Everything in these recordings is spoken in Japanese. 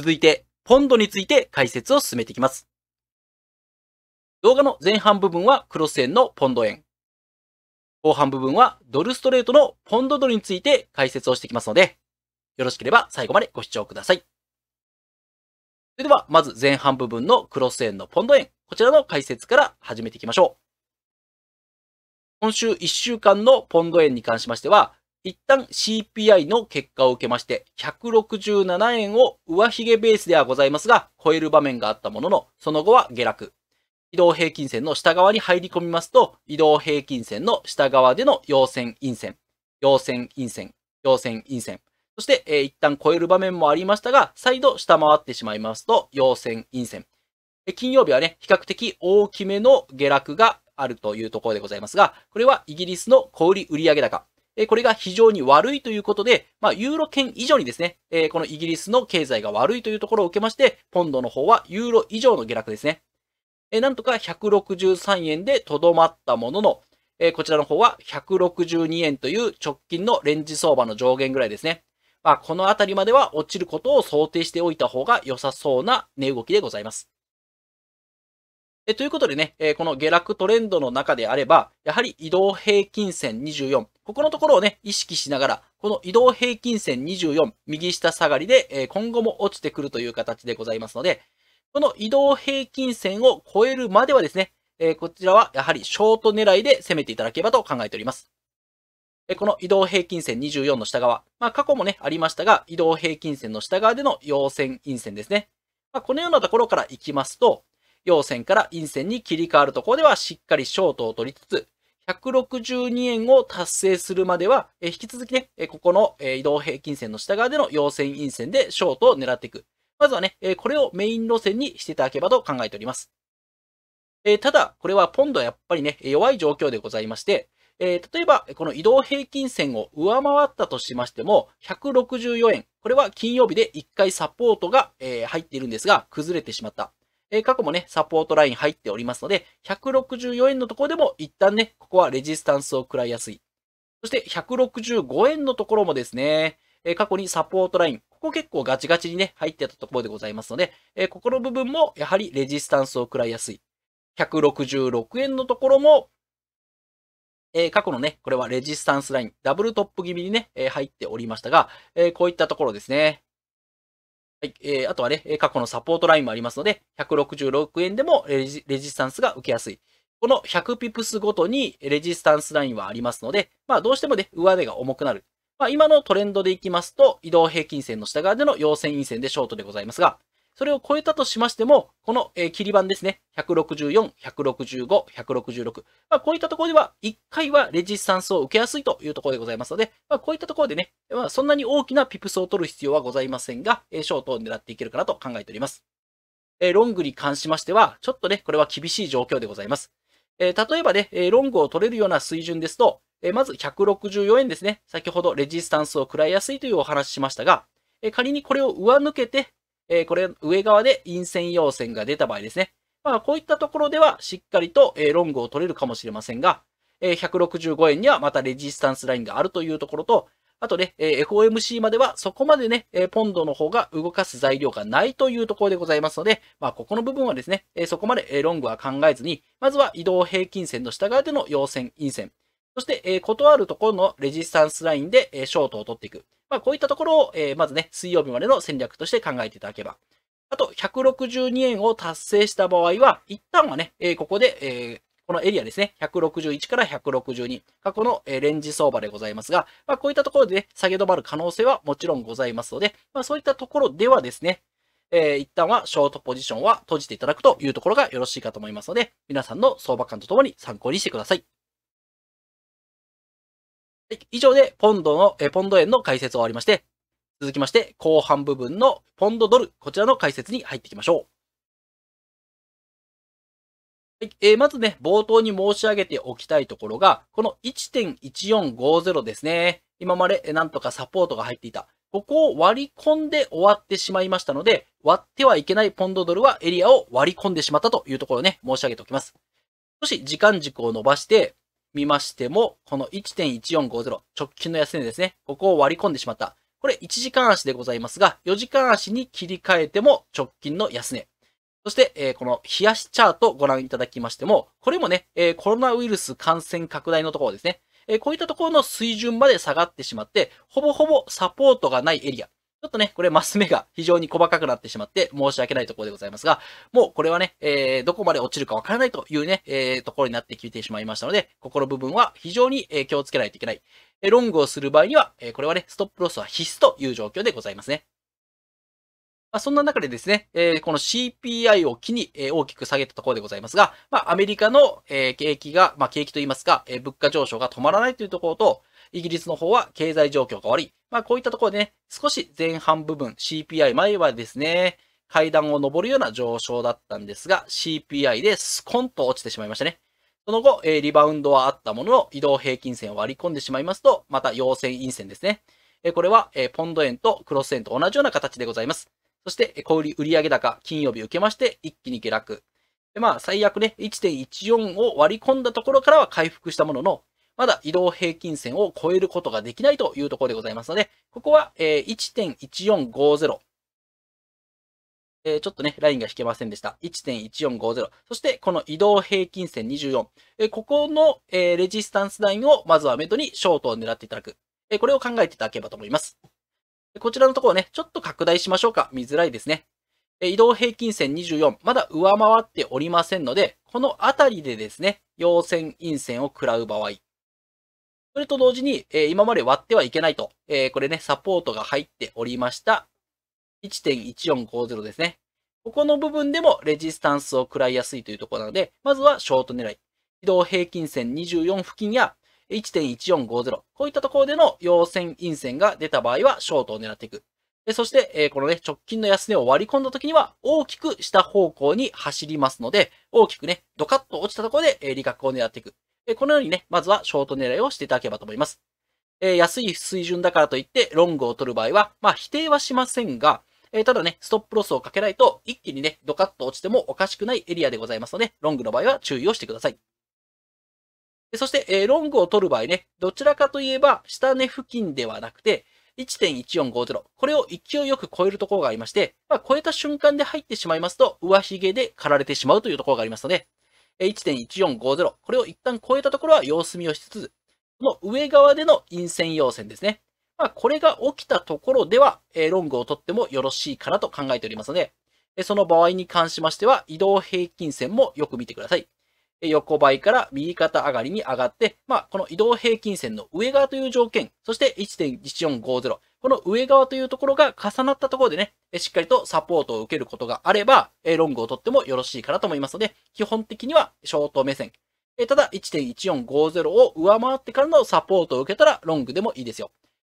続いて、ポンドについて解説を進めていきます。動画の前半部分はクロス円のポンド円。後半部分はドルストレートのポンドドルについて解説をしていきますので、よろしければ最後までご視聴ください。それでは、まず前半部分のクロス円のポンド円、こちらの解説から始めていきましょう。今週1週間のポンド円に関しましては、一旦 CPI の結果を受けまして、167円を上髭ベースではございますが、超える場面があったものの、その後は下落。移動平均線の下側に入り込みますと、移動平均線の下側での陽線陰線、陽線陰線、陽線陰線。そして、えー、一旦超える場面もありましたが、再度下回ってしまいますと、陽線陰線。金曜日はね、比較的大きめの下落があるというところでございますが、これはイギリスの小売売上高。えこれが非常に悪いということで、まあ、ユーロ圏以上にですね、えこのイギリスの経済が悪いというところを受けまして、ポンドの方はユーロ以上の下落ですね。えなんとか163円でとどまったものの、えこちらの方は162円という直近のレンジ相場の上限ぐらいですね。まあ、この辺りまでは落ちることを想定しておいた方が良さそうな値動きでございます。えということでね、えこの下落トレンドの中であれば、やはり移動平均線24、ここのところをね、意識しながら、この移動平均線24、右下下がりで、え今後も落ちてくるという形でございますので、この移動平均線を超えるまではですね、えこちらはやはりショート狙いで攻めていただければと考えております。この移動平均線24の下側、まあ、過去もね、ありましたが、移動平均線の下側での陽線、陰線ですね。まあ、このようなところから行きますと、陽線から陰線に切り替わるところではしっかりショートを取りつつ、162円を達成するまでは、え引き続きね、えここの、え移動平均線の下側での陽線陰線でショートを狙っていく。まずはね、えこれをメイン路線にしていただければと考えております。えただ、これはポンドはやっぱりね、弱い状況でございまして、えー、例えば、この移動平均線を上回ったとしましても、164円。これは金曜日で1回サポートが、えー、入っているんですが、崩れてしまった。え過去もね、サポートライン入っておりますので、164円のところでも一旦ね、ここはレジスタンスを食らいやすい。そして165円のところもですね、え過去にサポートライン、ここ結構ガチガチにね、入ってたところでございますので、えここの部分もやはりレジスタンスを食らいやすい。166円のところも、えー、過去のね、これはレジスタンスライン、ダブルトップ気味にね、えー、入っておりましたが、えー、こういったところですね。はい。えー、あとはね、過去のサポートラインもありますので、166円でもレジレジスタンスが受けやすい。この100ピプスごとにレジスタンスラインはありますので、まあどうしてもね、上手が重くなる。まあ今のトレンドでいきますと、移動平均線の下側での陽線陰線でショートでございますが、それを超えたとしましても、この、えー、切り板ですね、164、165、166、まあ、こういったところでは、1回はレジスタンスを受けやすいというところでございますので、まあ、こういったところでね、まあ、そんなに大きなピプスを取る必要はございませんが、えー、ショートを狙っていけるかなと考えております。えー、ロングに関しましては、ちょっとね、これは厳しい状況でございます。え例えばね、えロングを取れるような水準ですと、えまず164円ですね。先ほどレジスタンスを食らいやすいというお話ししましたが、え仮にこれを上抜けて、えー、これ上側で陰線陽線が出た場合ですね。まあ、こういったところではしっかりと、えロングを取れるかもしれませんが、え165円にはまたレジスタンスラインがあるというところと、あとね、え FOMC まではそこまでね、えポンドの方が動かす材料がないというところでございますので、まあ、ここの部分はですね、えそこまで、えロングは考えずに、まずは移動平均線の下側での陽線、陰線、そして、えー、断るところのレジスタンスラインで、えー、ショートを取っていく。まあ、こういったところを、えー、まずね、水曜日までの戦略として考えていただければ。あと、162円を達成した場合は、一旦はね、えー、ここで、えー、このエリアですね、161から162、過去のレンジ相場でございますが、まあ、こういったところで、ね、下げ止まる可能性はもちろんございますので、まあ、そういったところではですね、えー、一旦はショートポジションは閉じていただくというところがよろしいかと思いますので、皆さんの相場感とともに参考にしてください。以上で、ポンドの、えポンド円の解説を終わりまして、続きまして、後半部分のポンドドル、こちらの解説に入っていきましょう。はいえー、まずね、冒頭に申し上げておきたいところが、この1.1450ですね。今までなんとかサポートが入っていた。ここを割り込んで終わってしまいましたので、割ってはいけないポンドドルはエリアを割り込んでしまったというところをね、申し上げておきます。少し時間軸を伸ばして、見ましても、この1.1450、直近の安値ですね、ここを割り込んでしまった。これ1時間足でございますが、4時間足に切り替えても直近の安値。そして、えー、この冷やしチャートご覧いただきましても、これもね、えー、コロナウイルス感染拡大のところですね、えー、こういったところの水準まで下がってしまって、ほぼほぼサポートがないエリア。ちょっとね、これマス目が非常に細かくなってしまって申し訳ないところでございますが、もうこれはね、えー、どこまで落ちるかわからないというね、えー、ところになってきてしまいましたので、ここの部分は非常に、えー、気をつけないといけない。えロングをする場合には、えこれはね、ストップロスは必須という状況でございますね。まあ、そんな中でですね、えー、この CPI を機に、えー、大きく下げたところでございますが、まあ、アメリカの、えー、景気が、まあ、景気といいますか、え物価上昇が止まらないというところと、イギリスの方は経済状況が悪い。まあこういったところでね、少し前半部分、CPI 前はですね、階段を上るような上昇だったんですが、CPI でスコンと落ちてしまいましたね。その後、えリバウンドはあったものの、移動平均線を割り込んでしまいますと、また陽線陰線ですね。えこれは、えポンド円とクロス円と同じような形でございます。そして、小売売上高、金曜日受けまして、一気に下落。でまあ、最悪ね、1.14を割り込んだところからは回復したものの、まだ移動平均線を超えることができないというところでございますので、ここは、え1.1450。えー、ちょっとね、ラインが引けませんでした。1.1450。そして、この移動平均線24。えー、ここの、えー、レジスタンスラインをまずはメドにショートを狙っていただく。えこれを考えていただければと思います。こちらのところね、ちょっと拡大しましょうか。見づらいですね。え移動平均線24。まだ上回っておりませんので、このあたりでですね、陽線、陰線を食らう場合。それと同時に、えー、今まで割ってはいけないと、えー、これね、サポートが入っておりました。1.1450ですね。ここの部分でもレジスタンスを食らいやすいというところなので、まずはショート狙い。移動平均線24付近や1.1450。こういったところでの陽線陰線が出た場合はショートを狙っていく。そして、このね、直近の安値を割り込んだ時には大きく下方向に走りますので、大きくね、ドカッと落ちたところで、えー、利確を狙っていく。このようにね、まずはショート狙いをしていただければと思います。え安い水準だからといって、ロングを取る場合は、まあ、否定はしませんが、えただね、ストップロスをかけないと、一気にね、ドカッと落ちてもおかしくないエリアでございますので、ロングの場合は注意をしてください。そして、えロングを取る場合ね、どちらかといえば、下値付近ではなくて、1.1450。これを勢いよく超えるところがありまして、まあ、超えた瞬間で入ってしまいますと、上髭で刈られてしまうというところがありますので、1.1450。これを一旦超えたところは様子見をしつつ、この上側での陰線陽線ですね。まあ、これが起きたところでは、えロングを取ってもよろしいかなと考えておりますので、その場合に関しましては、移動平均線もよく見てください。横ばいから右肩上がりに上がって、まあ、この移動平均線の上側という条件、そして1.1450、この上側というところが重なったところでね、しっかりとサポートを受けることがあれば、ロングを取ってもよろしいかなと思いますので、基本的にはショート目線。ただ、1.1450を上回ってからのサポートを受けたら、ロングでもいいですよ。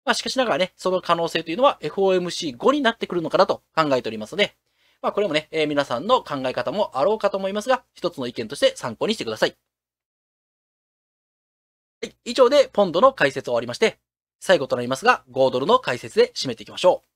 まあ、しかしながらね、その可能性というのは FOMC5 になってくるのかなと考えておりますので、まあこれもね、えー、皆さんの考え方もあろうかと思いますが、一つの意見として参考にしてください。はい、以上でポンドの解説を終わりまして、最後となりますが、5ドルの解説で締めていきましょう。